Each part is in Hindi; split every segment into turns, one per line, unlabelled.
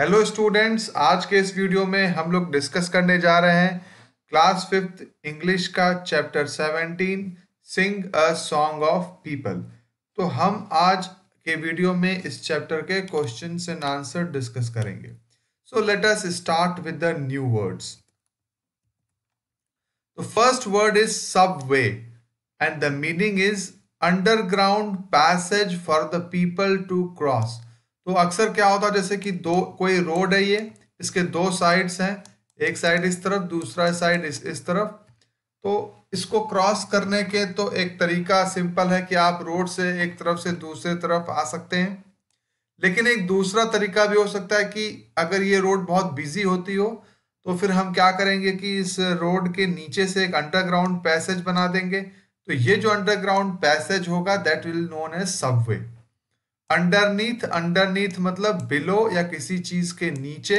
हेलो स्टूडेंट्स आज के इस वीडियो में हम लोग डिस्कस करने जा रहे हैं क्लास फिफ्थ इंग्लिश का chapter seventeen sing a song of people तो हम आज के वीडियो में इस चैप्टर के क्वेश्चन एंड आंसर डिस्कस करेंगे so let us start with the new words the first word is subway and the meaning is underground passage for the people to cross तो अक्सर क्या होता है जैसे कि दो कोई रोड है ये इसके दो साइड्स हैं एक साइड इस तरफ दूसरा साइड इस इस तरफ तो इसको क्रॉस करने के तो एक तरीका सिंपल है कि आप रोड से एक तरफ से दूसरे तरफ आ सकते हैं लेकिन एक दूसरा तरीका भी हो सकता है कि अगर ये रोड बहुत बिजी होती हो तो फिर हम क्या करेंगे कि इस रोड के नीचे से एक अंडरग्राउंड पैसेज बना देंगे तो ये जो अंडरग्राउंड पैसेज होगा that will known as subway underneath underneath मतलब बिलो या किसी चीज के नीचे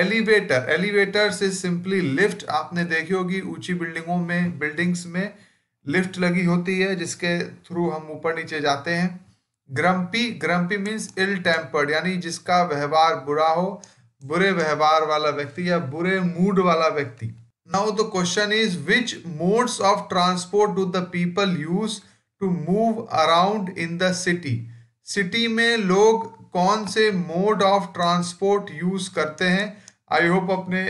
एलिवेटर एलिवेटर से सिंपली लिफ्ट आपने देखी होगी ऊंची बिल्डिंगों में बिल्डिंग्स में लिफ्ट लगी होती है जिसके थ्रू हम ऊपर नीचे जाते हैं grumpy grumpy means ill tempered यानी जिसका व्यवहार बुरा हो बुरे व्यवहार वाला व्यक्ति या बुरे मूड वाला व्यक्ति now the question is which modes of transport do the people use to move around in the city city में लोग कौन से मोड ऑफ ट्रांसपोर्ट यूज करते हैं आई होप अपने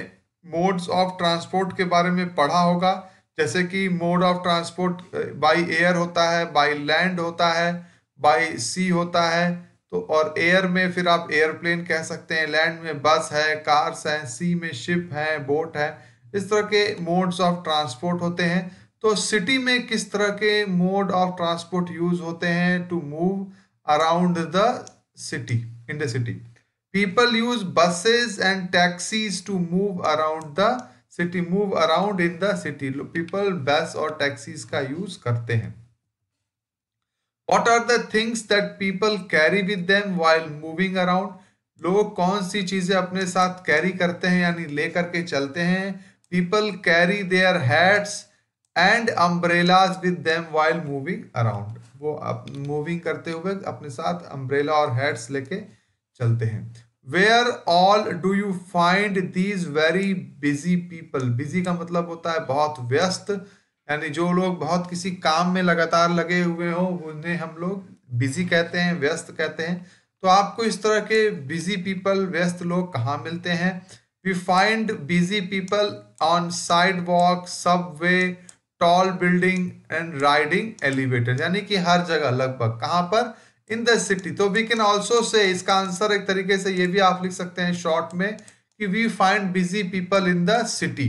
मोड्स ऑफ ट्रांसपोर्ट के बारे में पढ़ा होगा जैसे कि mode of transport by air होता है बाई लैंड होता है बाई सी होता है तो और एयर में फिर आप एयरप्लेन कह सकते हैं लैंड में बस है कार्स हैं सी में शिप है बोट है इस तरह के मोड्स ऑफ ट्रांसपोर्ट होते हैं तो सिटी में किस तरह के मोड ऑफ ट्रांसपोर्ट यूज होते हैं to move around the city, in the city. People use buses and taxis to move around the city, move around in the city. People bus or taxis का use करते हैं What are the things that people carry with them while moving around? लोग कौन सी चीजें अपने साथ कैरी करते हैं यानी ले करके चलते हैं people carry their hats and umbrellas with them while moving around वो आप मूविंग करते हुए अपने साथ अम्ब्रेला और हेड्स लेके चलते हैं where all do you find these very busy people busy का मतलब होता है बहुत व्यस्त यानी जो लोग बहुत किसी काम में लगातार लगे हुए हों उन्हें हम लोग बिजी कहते हैं व्यस्त कहते हैं तो आपको इस तरह के बिजी पीपल व्यस्त लोग कहाँ मिलते हैं we find busy people on sidewalk subway tall building and riding elevator यानी कि हर जगह लगभग कहां पर इन द सिटी तो वी कैन ऑल्सो से इसका आंसर एक तरीके से ये भी आप लिख सकते हैं शॉर्ट में कि we find busy people in the city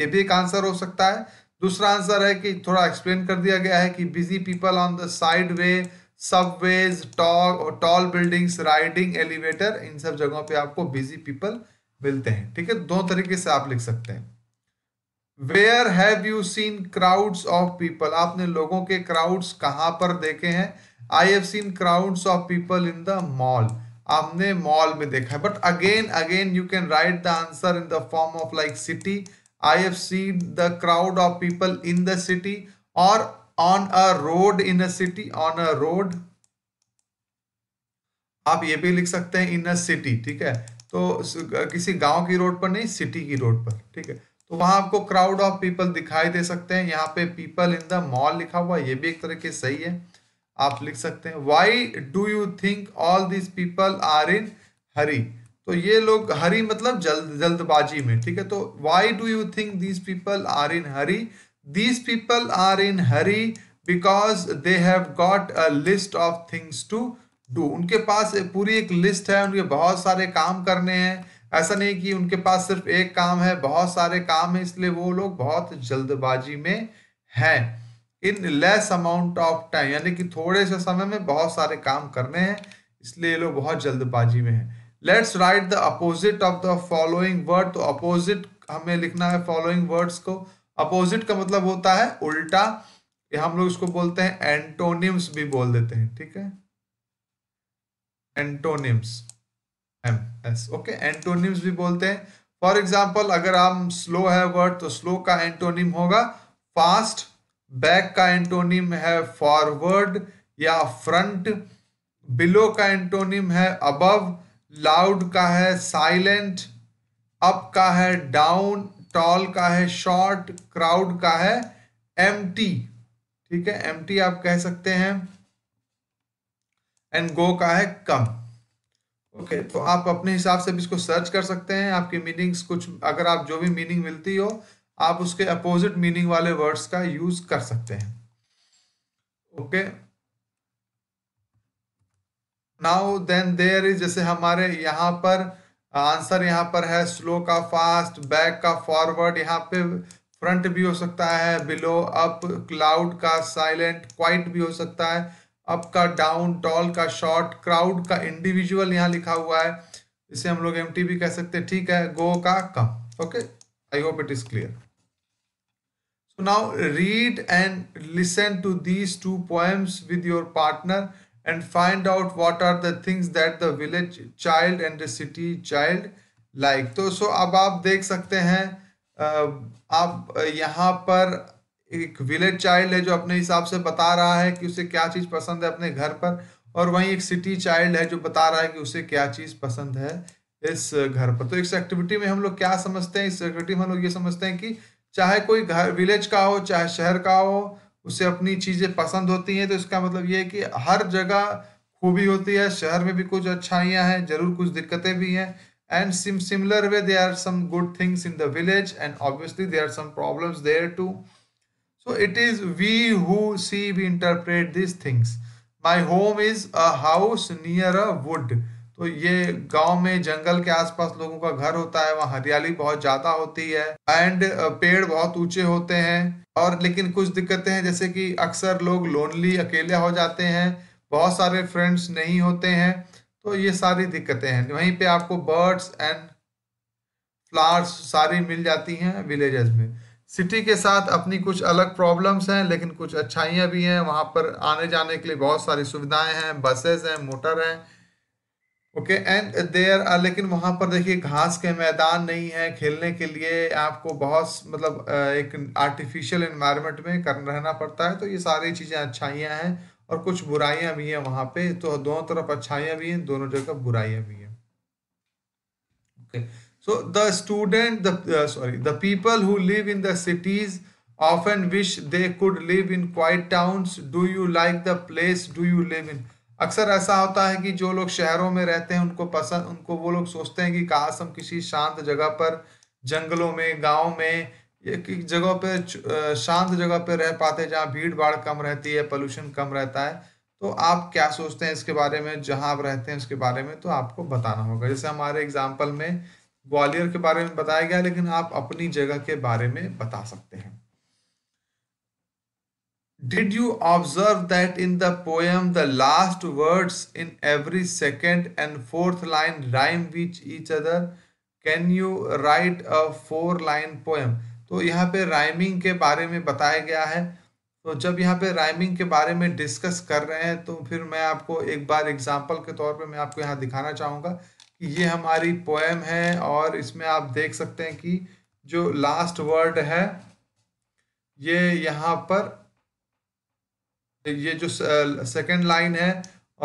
ये भी एक आंसर हो सकता है दूसरा आंसर है कि थोड़ा एक्सप्लेन कर दिया गया है कि busy people on the side way subways tall tall buildings riding elevator इन सब जगहों पे आपको बिजी पीपल मिलते हैं ठीक है दो तरीके से आप लिख सकते हैं where have you seen crowds of people आपने लोगों के क्राउड्स कहाँ पर देखे हैं I have seen crowds of people in the mall आपने मॉल में देखा है but again again you can write the answer in the form of like city I have seen the crowd of people in the city और on a road in a city on a road आप ये भी लिख सकते हैं इन अ सिटी ठीक है तो किसी गांव की रोड पर नहीं सिटी की रोड पर ठीक है तो वहां आपको क्राउड ऑफ पीपल दिखाई दे सकते हैं यहाँ पे पीपल इन द मॉल लिखा हुआ ये भी एक तरह के सही है आप लिख सकते हैं why do you think all this people are in hurry तो ये लोग हरी मतलब जल्द जल्दबाजी में ठीक है तो why do you think these people are in hurry these people are in hurry because they have got a list of things to do उनके पास पूरी एक लिस्ट है उनके बहुत सारे काम करने हैं ऐसा नहीं कि उनके पास सिर्फ एक काम है बहुत सारे काम है इसलिए वो लोग बहुत जल्दबाजी में हैं in less amount of time यानी कि थोड़े से समय में बहुत सारे काम करने हैं इसलिए ये लोग बहुत जल्दबाजी में हैं let's write the opposite of the following word तो अपोजिट हमें लिखना है फॉलोइंग वर्ड्स को अपोजिट का मतलब होता है उल्टा ये हम लोग इसको बोलते हैं एंटोनिम्स भी बोल देते हैं ठीक है antonyms M S okay antonyms भी बोलते हैं फॉर एग्जाम्पल अगर आप स्लो है वर्ड तो स्लो का एंटोनिम होगा फास्ट बैक का एंटोनिम है फॉरवर्ड या फ्रंट बिलो का एंटोनिम है अबव लाउड का है साइलेंट अप का है डाउन टॉल का है शॉर्ट क्राउड का है एम ठीक है एम आप कह सकते हैं एंड गो का है कम ओके तो आप अपने हिसाब से भी इसको सर्च कर सकते हैं आपकी मीनिंग्स कुछ अगर आप जो भी मीनिंग मिलती हो आप उसके अपोजिट मीनिंग वाले वर्ड्स का यूज कर सकते हैं okay now then there is जैसे हमारे यहाँ पर आंसर यहाँ पर है स्लो का फास्ट बैक का फॉरवर्ड यहाँ पे फ्रंट भी हो सकता है बिलो अप क्लाउड का साइलेंट क्वाइट भी हो सकता है अप का डाउन टॉल का शॉर्ट क्राउड का इंडिविजुअल यहाँ लिखा हुआ है इसे हम लोग एम भी कह सकते हैं ठीक है गो का come okay I hope it is clear so now read and listen to these two poems with your partner and find out what are the things that the village child and the city child like तो सो so अब आप देख सकते हैं आप यहाँ पर एक विलेज चाइल्ड है जो अपने हिसाब से बता रहा है कि उसे क्या चीज़ पसंद है अपने घर पर और वहीं एक सिटी चाइल्ड है जो बता रहा है कि उसे क्या चीज़ पसंद है इस घर पर तो इस एक्टिविटी में हम लोग क्या समझते हैं इस एक्टिविटी में हम लोग ये समझते हैं कि चाहे कोई घर विलेज का हो चाहे शहर का हो उसे अपनी चीज़ें पसंद होती हैं तो इसका मतलब ये है कि हर जगह खूबी होती है शहर में भी कुछ अच्छाइयाँ हैं जरूर कुछ दिक्कतें भी हैं and sim similar way they are some good things in the village and obviously they are some problems there too So it is we who see, we interpret these things. My home is a house near a wood. तो ये गांव में जंगल के आसपास लोगों का घर होता है वहाँ हरियाली बहुत ज़्यादा होती है एंड पेड़ बहुत ऊंचे होते हैं और लेकिन कुछ दिक्कतें हैं जैसे कि अक्सर लोग लोनली अकेले हो जाते हैं बहुत सारे फ्रेंड्स नहीं होते हैं तो ये सारी दिक्कतें हैं वहीं पे आपको बर्ड्स एंड फ्लावर्स सारी मिल जाती हैं विलेजेस में सिटी के साथ अपनी कुछ अलग प्रॉब्लम्स हैं लेकिन कुछ अच्छाइयाँ भी हैं वहाँ पर आने जाने के लिए बहुत सारी सुविधाएं हैं बसेस हैं मोटर हैं ओके एंड देयर लेकिन वहाँ पर देखिए घास के मैदान नहीं है खेलने के लिए आपको बहुत मतलब एक आर्टिफिशियल इन्वायरमेंट में कर रहना पड़ता है तो ये सारी चीज़ें अच्छाइयाँ हैं और कुछ बुराइयाँ भी हैं वहाँ पर तो दोनों तरफ अच्छाइयाँ भी हैं दोनों जगह बुराइयाँ भी हैं okay okay. So the student, the uh, sorry, the people who live in the cities often wish they could live in quiet towns. Do you like the place? Do you live in? अक्सर ऐसा होता है कि जो लोग शहरों में रहते हैं उनको पसंद उनको वो लोग सोचते हैं कि काश हम किसी शांत जगह पर जंगलों में गांव में एक जगह पर शांत जगह पर रह पाते जहां जहाँ भीड़ भाड़ कम रहती है पोल्यूशन कम रहता है तो आप क्या सोचते हैं इसके बारे में जहाँ आप रहते हैं उसके बारे में तो आपको बताना होगा जैसे हमारे एग्जाम्पल में ग्वालियर के बारे में बताया गया लेकिन आप अपनी जगह के बारे में बता सकते हैं did you observe that in the poem the last words in every second and fourth line rhyme which each other can you write a four line poem तो यहाँ पे राइमिंग के बारे में बताया गया है तो जब यहाँ पे राइमिंग के बारे में डिस्कस कर रहे हैं तो फिर मैं आपको एक बार एग्जाम्पल के तौर पे मैं आपको यहाँ दिखाना चाहूँगा ये हमारी पोएम है और इसमें आप देख सकते हैं कि जो लास्ट वर्ड है ये यहाँ पर ये जो सेकंड लाइन है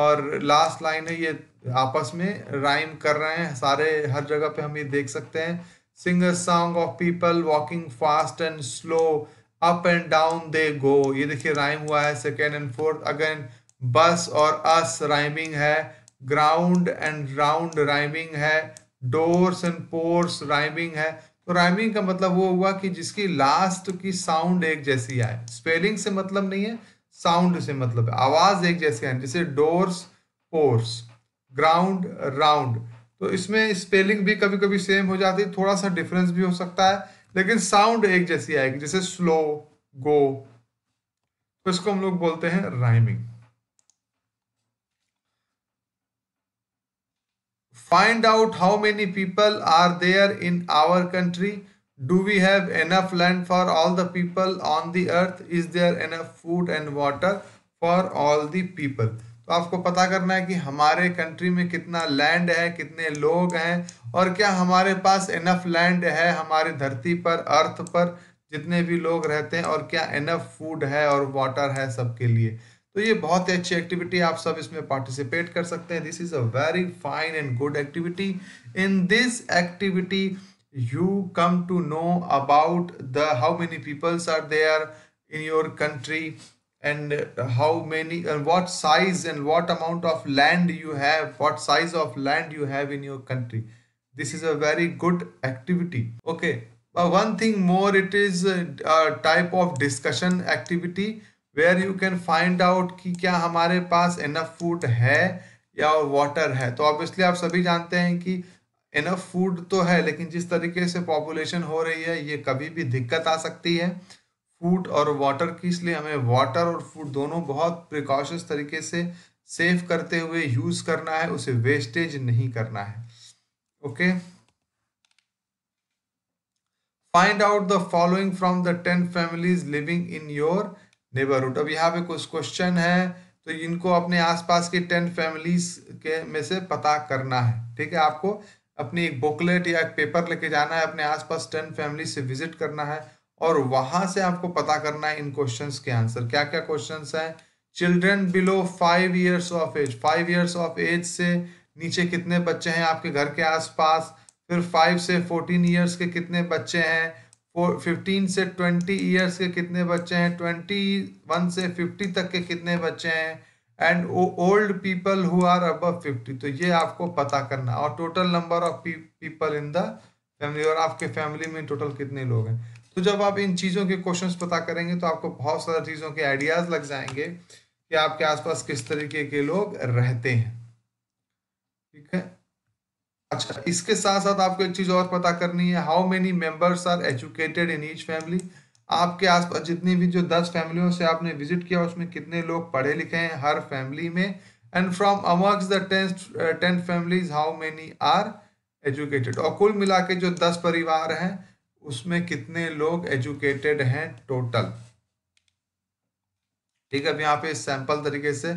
और लास्ट लाइन है ये आपस में राइम कर रहे हैं सारे हर जगह पे हम ये देख सकते हैं sing a song of people walking fast and slow up and down they go ये देखिए राइम हुआ है second and fourth again bus और अस राइमिंग है ग्राउंड एंड राउंड राइमिंग है डोर्स एंड पोर्स राइमिंग है तो राइमिंग का मतलब वो हुआ कि जिसकी लास्ट की साउंड एक जैसी आए स्पेलिंग से मतलब नहीं है साउंड से मतलब है आवाज एक जैसी आए जैसे डोर्स पोर्स ग्राउंड राउंड तो इसमें स्पेलिंग भी कभी कभी सेम हो जाती है थोड़ा सा डिफरेंस भी हो सकता है लेकिन साउंड एक जैसी आएगी जैसे स्लो गो तो इसको हम लोग बोलते हैं rhyming find out how many people are there in our country do we have enough land for all the people on the earth is there enough food and water for all the people तो आपको पता करना है कि हमारे कंट्री में कितना लैंड है कितने लोग हैं और क्या हमारे पास इनफ लैंड है हमारी धरती पर अर्थ पर जितने भी लोग रहते हैं और क्या इनफ फूड है और वाटर है सबके लिए तो ये बहुत ही अच्छी एक्टिविटी आप सब इसमें पार्टिसिपेट कर सकते हैं this is a very fine and good activity in this activity you come to know about the how many peoples are there in your country and how many what size and what amount of land you have what size of land you have in your country this is a very good activity okay one thing more it is type of discussion activity where you can find out कि क्या हमारे पास इनफ फूड है या वाटर है तो ऑब्वियसली आप सभी जानते हैं कि इनफ फूड तो है लेकिन जिस तरीके से पॉपुलेशन हो रही है ये कभी भी दिक्कत आ सकती है फूड और वाटर की इसलिए हमें वाटर और फूड दोनों बहुत प्रिकॉशस तरीके से सेव करते हुए यूज करना है उसे वेस्टेज नहीं करना है okay find out the following from the ten families living in your neighbourhood अब यहाँ पे कुछ क्वेश्चन है तो इनको अपने आसपास के टेन फैमिलीज के में से पता करना है ठीक है आपको अपनी एक बुकलेट या एक पेपर लेके जाना है अपने आसपास टेन फैमिली से विजिट करना है और वहां से आपको पता करना है इन क्वेश्चन के आंसर क्या क्या क्वेश्चन हैं children below five years of age five years of age से नीचे कितने बच्चे हैं आपके घर के आसपास फिर फाइव से फोर्टीन ईयर्स के कितने बच्चे हैं फिफ्टीन से ट्वेंटी ईयर्स के कितने बच्चे हैं ट्वेंटी वन से फिफ्टी तक के कितने बच्चे हैं and old people who are above fifty तो ये आपको पता करना और total number of people in the family और आपके फैमिली में टोटल कितने लोग हैं तो जब आप इन चीज़ों के क्वेश्चंस पता करेंगे तो आपको बहुत सारी चीज़ों के आइडियाज़ लग जाएंगे कि आपके आसपास किस तरीके के लोग रहते हैं ठीक है अच्छा इसके साथ साथ आपको एक चीज और पता करनी है how many members are educated in each family आपके आसपास जितनी भी जो दस फैमिलियों से आपने विजिट किया उसमें कितने लोग पढ़े लिखे हैं हर फैमिली में and from amongst them families how many are educated और कुल मिला के जो दस परिवार हैं उसमें कितने लोग एजुकेटेड हैं टोटल ठीक है अब यहाँ पे सैंपल तरीके से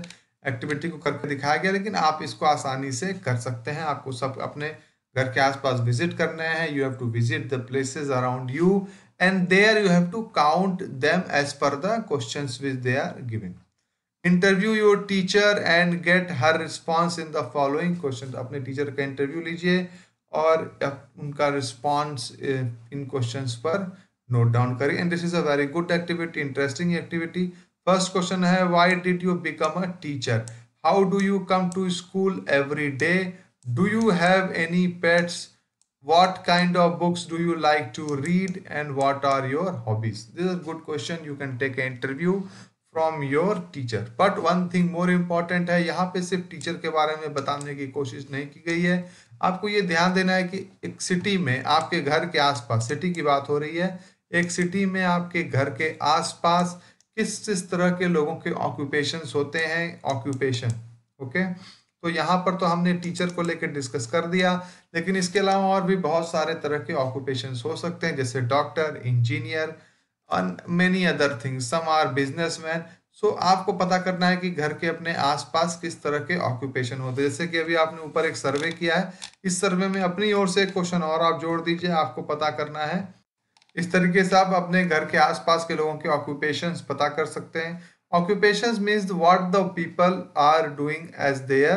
एक्टिविटी को करके दिखाया गया लेकिन आप इसको आसानी से कर सकते हैं आपको सब अपने घर के आसपास विजिट करने हैं you have to visit the places around you and there you have to count them as per the question which they are giving interview your teacher and get her response in the following question अपने टीचर का इंटरव्यू लीजिए और उनका रिस्पॉन्स इन क्वेश्चन पर नोट डाउन करिए and this is a very good activity interesting activity first question है why did you become a teacher how do you come to school every day do you have any pets what kind of books do you like to read and what are your hobbies this is good question you can take interview from your teacher but one thing more important है यहाँ पे सिर्फ टीचर के बारे में बताने की कोशिश नहीं की गई है आपको ये ध्यान देना है कि एक सिटी में आपके घर के आसपास सिटी की बात हो रही है एक सिटी में आपके घर के आसपास किस किस तरह के लोगों के ऑक्यूपेशन होते हैं ऑक्यूपेशन ओके तो यहाँ पर तो हमने टीचर को लेकर डिस्कस कर दिया लेकिन इसके अलावा और भी बहुत सारे तरह के ऑक्यूपेशन हो सकते हैं जैसे doctor engineer many other things some are man so आपको पता करना है कि घर के अपने आसपास किस तरह के ऑक्यूपेशन होते हैं जैसे कि अभी आपने ऊपर एक सर्वे किया है इस सर्वे में अपनी ओर से क्वेश्चन और आप जोड़ दीजिए आपको पता करना है इस तरीके से आप अपने घर के आसपास के लोगों के ऑक्यूपेशन पता कर सकते हैं occupation means what the people are doing as their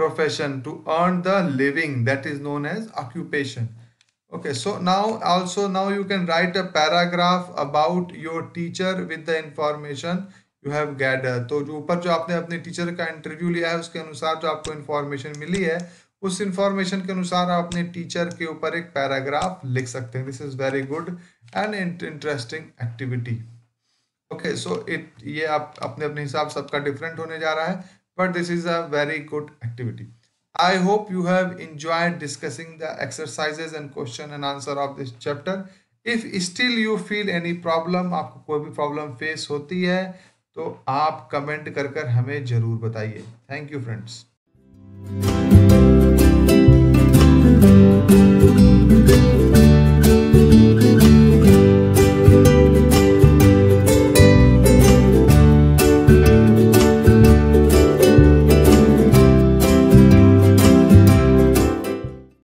profession to earn the living that is known as occupation okay so now also now you can write a paragraph about your teacher with the information you have gather तो जो ऊपर जो आपने अपने टीचर का इंटरव्यू लिया है उसके अनुसार जो आपको इन्फॉर्मेशन मिली है उस इंफॉर्मेशन के अनुसार आप अपने टीचर के ऊपर एक पैराग्राफ लिख सकते हैं this is very good and interesting activity okay so it ये आप अपने अपने हिसाब सबका डिफरेंट होने जा रहा है but this is a very good activity I hope you have enjoyed discussing the exercises and question and answer of this chapter. If still you feel any problem, आपको कोई भी problem face होती है तो आप comment कर कर हमें ज़रूर बताइए Thank you friends.